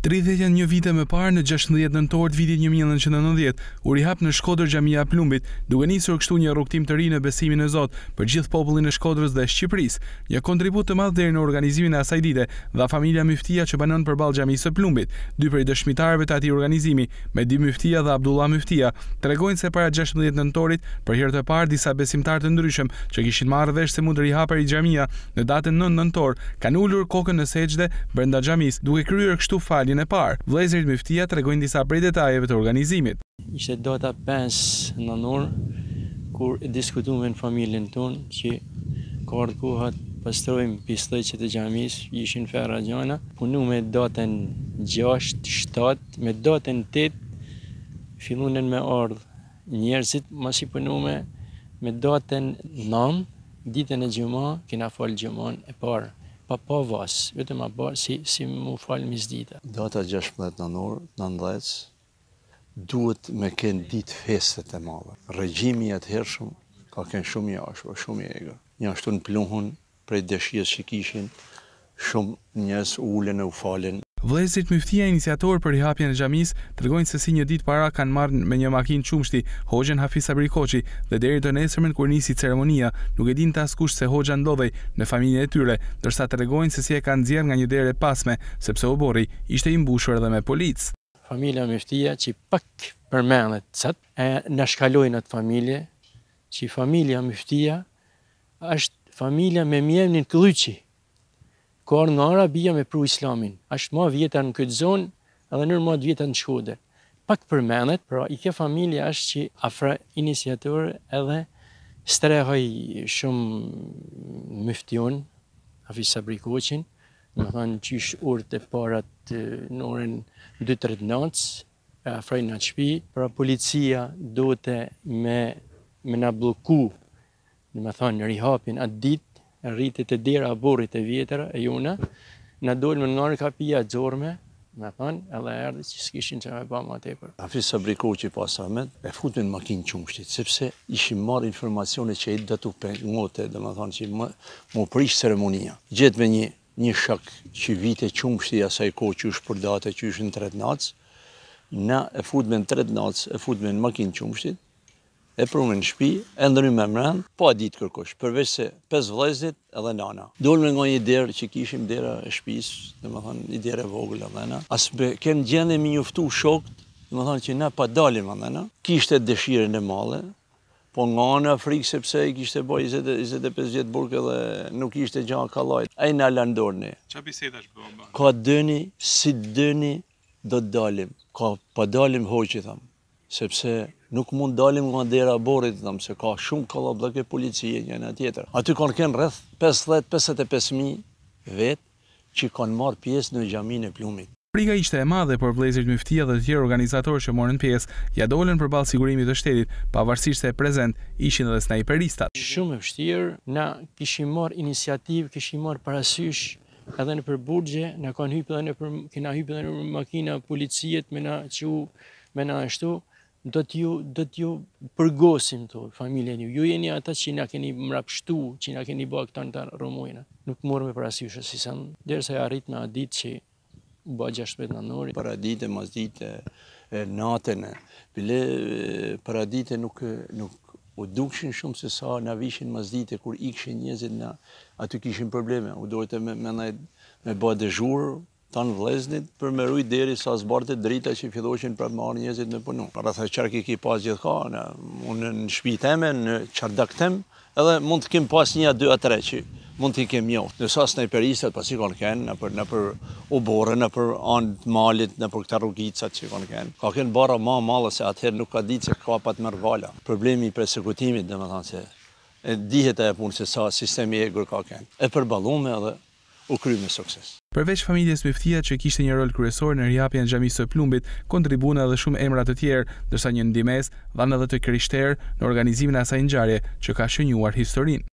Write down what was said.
një vite më parë në 16 nëntor të vitit 1990 u rihap në Shkodër Xhamia e Plumbit, duke nisur kështu një rukëtim të rinë në besimin e Zot, për gjithë popullin e Shkodrës dhe Shqipëris. Shqipërisë. Një kontribut të madh deri në organizimin e asaj dite dha familja myftia që banon përballë Xhamisë së Plumbit. Dy prej dëshmitarëve të atij organizimi, me dy myftia dhe Abdullah myftia, tregojnë se para 16 nëntorit, për herë të parë disa besimtarë të ndryshëm që kishin marrë vesh se mund të xhamia, në datën 9 nëntor, kanë ulur kokën në brenda xhamisë, duke kështu faljen parë. Vlezërit miftia të regojnë disa prej detajeve të organizimit. Ishte data 5 në nënur, kur e diskutu me në familjen tonë, që kërët kuhat pastrojmë pistëqet e gjamis, ishin ferra gjana, punu me datën 6-7, me datën 8, fillunen me ardhë njerëzit, mas i punu me, me datën 9, ditën e gjumon, kina falë gjumon e parë pa po vas, vetëm abor si si më fal mis dita. Data 16 nënor, 19 duhet me ken ditë feste të mëdha. Regjimi i atëhershëm ka ken shumë i po shumë i egër. Një ashtu në pluhun prej dëshirës që kishin, shumë njës ulen e u falën Vëllezërit Myftia iniciator për rihapjen e xhamisë tregojnë se si një ditë para kanë marrë me një makinë qumshti, Hoxhën Hafis Sabri dhe deri të nesërmen kur nisi ceremonia, nuk e dinte askush se Hoxha ndodhej në familjen e tyre, ndërsa tregojnë se si e kanë nxjerrë nga një derë e pasme, sepse u ishte i mbushur edhe me policë. Familja Myftia që pak përmendet sot e na shkalojnë atë familje, që familja Myftia është familja me mjemnin Kyllyçi kor nga Arabia me pru Islamin. Ashtë ma vjetën në këtë zonë, edhe nërë ma vjetën në qode. Pak menet, pra i kjo familje ashtë që afra inisiatorë edhe strehoj shumë mëftion, afi Sabri Koqin, në thënë që ishë urë të parat në orën 2-3 nëtës, afrajnë në qpi, pra policia do të me në bloku, në më thënë në rihapin atë ditë, rritit e dira, a burit e vjetër e juna, në dojnë më në nërë kapia të zorme, me thënë, edhe erdi që s'kishin që me bëma më tepër. për. A fi së brekoj që i pasra me, e futin në makinë qumshtit, sepse ishim marrë informacione që i dhe të ngote, dhe me thënë që më prish ceremonia. Gjetë me një shak që vite qumshti asaj ko që është për date që është në tret nacë, na e futin me në tret nacë, e futin në makinë qumshtit, e prunë në shpi, e ndërën me mërën, po a ditë kërkosh, përveç se pes vlezit edhe nana. Dullë me nga një derë që kishim dera e shpis, dhe më thonë një derë e vogullë edhe në, asë kemë gjende mi njuftu shokt, dhe më thonë që na pa dalim edhe në, kishte dëshirën e male, po nga në Afrikë sepse i kishte boj 20, 25 vjetë burke dhe nuk ishte gjanë kalajt, e në alandorë në. Qa biseta është bëmë? Ka dëni, si dëni, do të dalim. Ka pa dalim hoqë, thamë sepse nuk mund dalim nga dera borit, dhe mëse ka shumë kolla blëke policie një në tjetër. Aty kanë kënë rrëth 50-55.000 vetë që kanë marë pjesë në gjamin e plumit. Priga ishte e madhe, por vlezirët mëftia dhe të tjerë organizatorë që morën pjesë, ja dolen për balë sigurimit të shtetit, pavarësisht se e prezent, ishin dhe snajperistat. Shumë e pështirë, na kishim marë inisiativë, kishim marë parasysh, edhe në përburgje, na kanë hypë edhe në makina policiet me na që me na ështu, do t'ju do t'ju përgosim to familjen ju. Ju jeni ata që na keni mrapshtu, që na keni bërë këtë ndar Romuina. Nuk morëm para syve se si sa derisa ja arrit në ditë që bë 16 nanori. Para ditë mas ditë e natën. Bile para ditë nuk nuk u dukshin shumë se sa na vishin mas ditë kur ikshin njerëzit na aty kishin probleme. U duhet me me me bë dëzhur, tanë vleznit për me rujt deri sa zbarte drita që i fjedoqin për marë njëzit në punu. Para thaj qarki ki pas gjithë ka, unë në shpiteme, në qardak tem, edhe mund të kim pas një a dy a tre që mund t'i kem njohë. Nësa në i perisat, pas kanë kenë, në për në për uborë, në për anë të malit, në për këta rrugicat që kanë Ka kenë bara ma malë, se atëherë nuk ka ditë që ka pa të mërgala. Problemi i persekutimit, dhe me thanë dihet e punë, se sa sistemi e gërë ka kënë. E përbalume edhe, u kry me sukses. Përveç familjes me që kishte një rol kryesor në rihapjen e xhamisë së Plumbit, kontribuan edhe shumë emra të tjerë, ndërsa një ndimes dhanë edhe të Krishtër në organizimin e asaj ngjarje që ka shënuar historinë.